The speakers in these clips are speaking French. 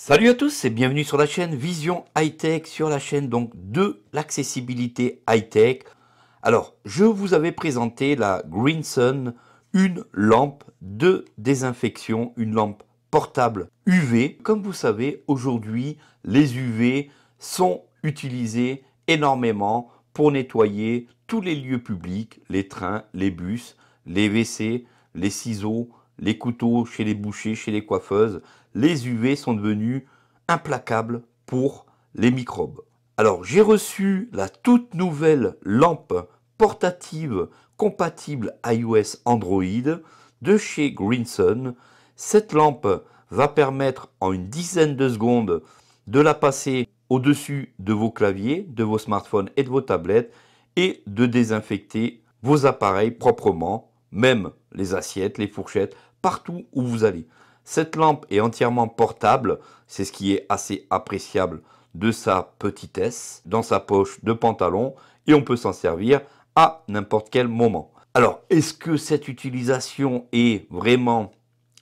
Salut à tous et bienvenue sur la chaîne Vision Hightech, Tech, sur la chaîne donc de l'accessibilité high tech. Alors, je vous avais présenté la Green Sun, une lampe de désinfection, une lampe portable UV. Comme vous savez, aujourd'hui, les UV sont utilisés énormément pour nettoyer tous les lieux publics, les trains, les bus, les WC, les ciseaux, les couteaux chez les bouchers, chez les coiffeuses, les UV sont devenus implacables pour les microbes. Alors j'ai reçu la toute nouvelle lampe portative compatible iOS Android de chez Greenson. Cette lampe va permettre en une dizaine de secondes de la passer au-dessus de vos claviers, de vos smartphones et de vos tablettes et de désinfecter vos appareils proprement, même les assiettes, les fourchettes, partout où vous allez. Cette lampe est entièrement portable, c'est ce qui est assez appréciable de sa petitesse, dans sa poche de pantalon, et on peut s'en servir à n'importe quel moment. Alors, est-ce que cette utilisation est vraiment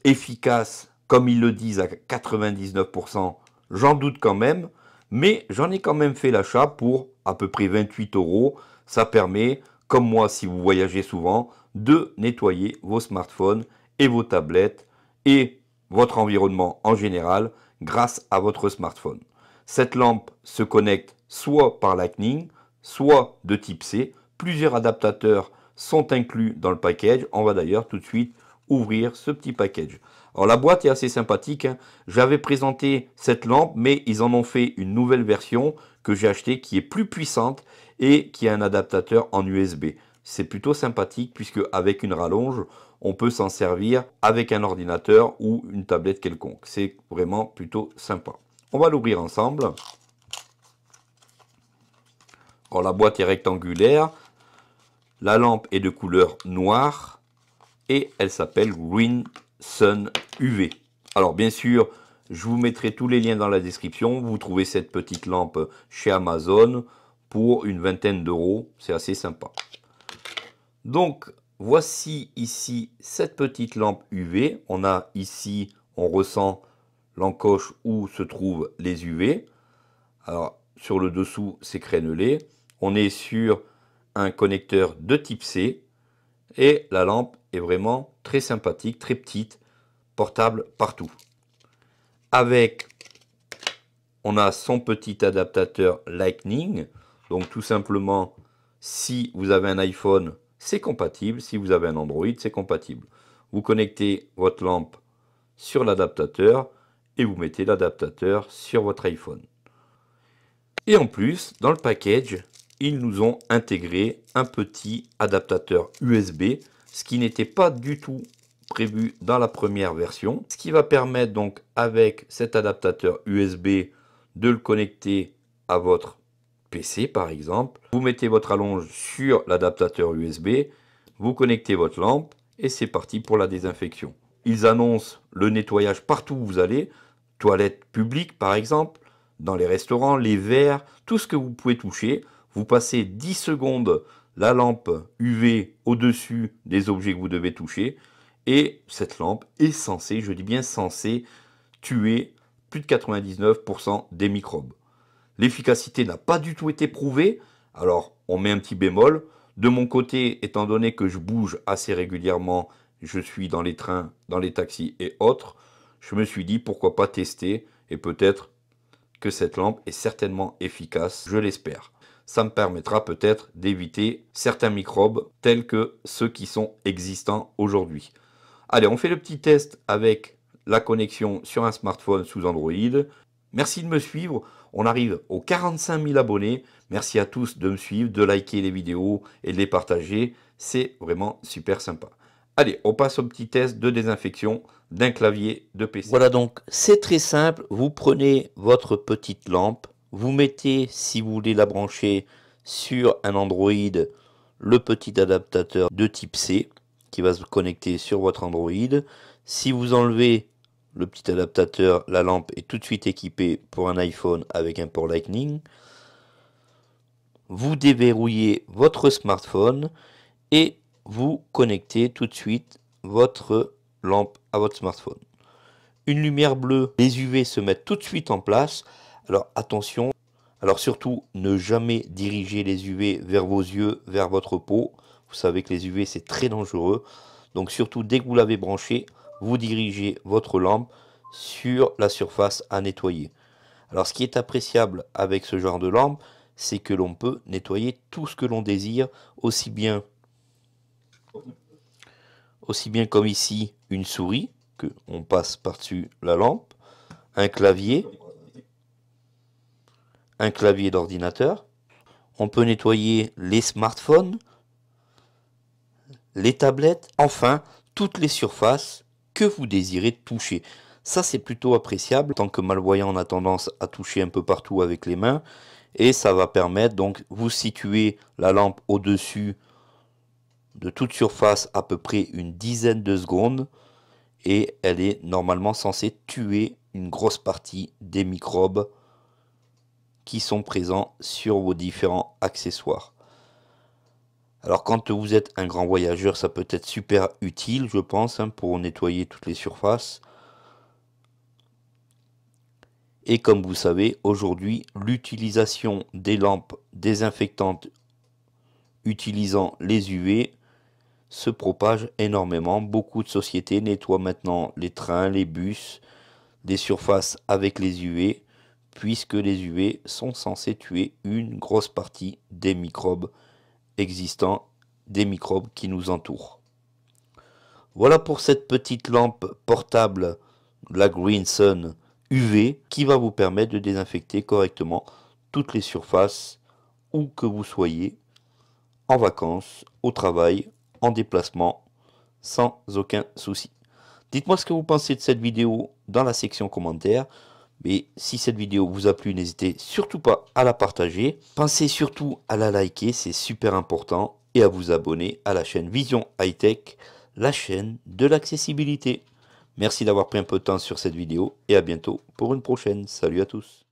efficace, comme ils le disent à 99% J'en doute quand même, mais j'en ai quand même fait l'achat pour à peu près 28 euros. Ça permet, comme moi si vous voyagez souvent, de nettoyer vos smartphones et vos tablettes et votre environnement en général grâce à votre smartphone. Cette lampe se connecte soit par Lightning, soit de type C. Plusieurs adaptateurs sont inclus dans le package. On va d'ailleurs tout de suite ouvrir ce petit package. Alors la boîte est assez sympathique. Hein. J'avais présenté cette lampe, mais ils en ont fait une nouvelle version que j'ai achetée qui est plus puissante et qui a un adaptateur en USB c'est plutôt sympathique puisque avec une rallonge, on peut s'en servir avec un ordinateur ou une tablette quelconque. C'est vraiment plutôt sympa. On va l'ouvrir ensemble. la boîte est rectangulaire, la lampe est de couleur noire et elle s'appelle Green Sun UV. Alors bien sûr, je vous mettrai tous les liens dans la description. Vous trouvez cette petite lampe chez Amazon pour une vingtaine d'euros. C'est assez sympa. Donc, voici ici cette petite lampe UV. On a ici, on ressent l'encoche où se trouvent les UV. Alors, sur le dessous, c'est crénelé. On est sur un connecteur de type C. Et la lampe est vraiment très sympathique, très petite, portable partout. Avec, on a son petit adaptateur Lightning. Donc, tout simplement, si vous avez un iPhone, c'est compatible. Si vous avez un Android, c'est compatible. Vous connectez votre lampe sur l'adaptateur et vous mettez l'adaptateur sur votre iPhone. Et en plus, dans le package, ils nous ont intégré un petit adaptateur USB, ce qui n'était pas du tout prévu dans la première version, ce qui va permettre donc avec cet adaptateur USB de le connecter à votre PC par exemple. Vous mettez votre allonge sur l'adaptateur USB, vous connectez votre lampe et c'est parti pour la désinfection. Ils annoncent le nettoyage partout où vous allez, toilettes publiques par exemple, dans les restaurants, les verres, tout ce que vous pouvez toucher. Vous passez 10 secondes la lampe UV au-dessus des objets que vous devez toucher et cette lampe est censée, je dis bien censée, tuer plus de 99% des microbes. L'efficacité n'a pas du tout été prouvée, alors on met un petit bémol. De mon côté, étant donné que je bouge assez régulièrement, je suis dans les trains, dans les taxis et autres, je me suis dit pourquoi pas tester et peut-être que cette lampe est certainement efficace, je l'espère. Ça me permettra peut-être d'éviter certains microbes tels que ceux qui sont existants aujourd'hui. Allez, on fait le petit test avec la connexion sur un smartphone sous Android. Merci de me suivre. On arrive aux 45 000 abonnés. Merci à tous de me suivre, de liker les vidéos et de les partager. C'est vraiment super sympa. Allez, on passe au petit test de désinfection d'un clavier de PC. Voilà donc, c'est très simple. Vous prenez votre petite lampe, vous mettez, si vous voulez la brancher sur un Android, le petit adaptateur de type C qui va se connecter sur votre Android. Si vous enlevez le petit adaptateur, la lampe est tout de suite équipée pour un iPhone avec un port Lightning. Vous déverrouillez votre smartphone et vous connectez tout de suite votre lampe à votre smartphone. Une lumière bleue, les UV se mettent tout de suite en place. Alors attention, alors surtout ne jamais diriger les UV vers vos yeux, vers votre peau. Vous savez que les UV c'est très dangereux. Donc surtout dès que vous l'avez branché, vous dirigez votre lampe sur la surface à nettoyer. Alors ce qui est appréciable avec ce genre de lampe, c'est que l'on peut nettoyer tout ce que l'on désire, aussi bien, aussi bien comme ici une souris, que on passe par-dessus la lampe, un clavier, un clavier d'ordinateur. On peut nettoyer les smartphones, les tablettes, enfin toutes les surfaces que vous désirez toucher. Ça, c'est plutôt appréciable. Tant que malvoyant, on a tendance à toucher un peu partout avec les mains. Et ça va permettre, donc, vous situer la lampe au-dessus de toute surface à peu près une dizaine de secondes. Et elle est normalement censée tuer une grosse partie des microbes qui sont présents sur vos différents accessoires. Alors quand vous êtes un grand voyageur, ça peut être super utile, je pense, hein, pour nettoyer toutes les surfaces. Et comme vous savez, aujourd'hui, l'utilisation des lampes désinfectantes utilisant les UV se propage énormément. Beaucoup de sociétés nettoient maintenant les trains, les bus, des surfaces avec les UV, puisque les UV sont censés tuer une grosse partie des microbes existant des microbes qui nous entourent. Voilà pour cette petite lampe portable, la Green Sun UV, qui va vous permettre de désinfecter correctement toutes les surfaces où que vous soyez, en vacances, au travail, en déplacement, sans aucun souci. Dites-moi ce que vous pensez de cette vidéo dans la section commentaires. Mais si cette vidéo vous a plu, n'hésitez surtout pas à la partager. Pensez surtout à la liker, c'est super important. Et à vous abonner à la chaîne Vision Hightech, Tech, la chaîne de l'accessibilité. Merci d'avoir pris un peu de temps sur cette vidéo et à bientôt pour une prochaine. Salut à tous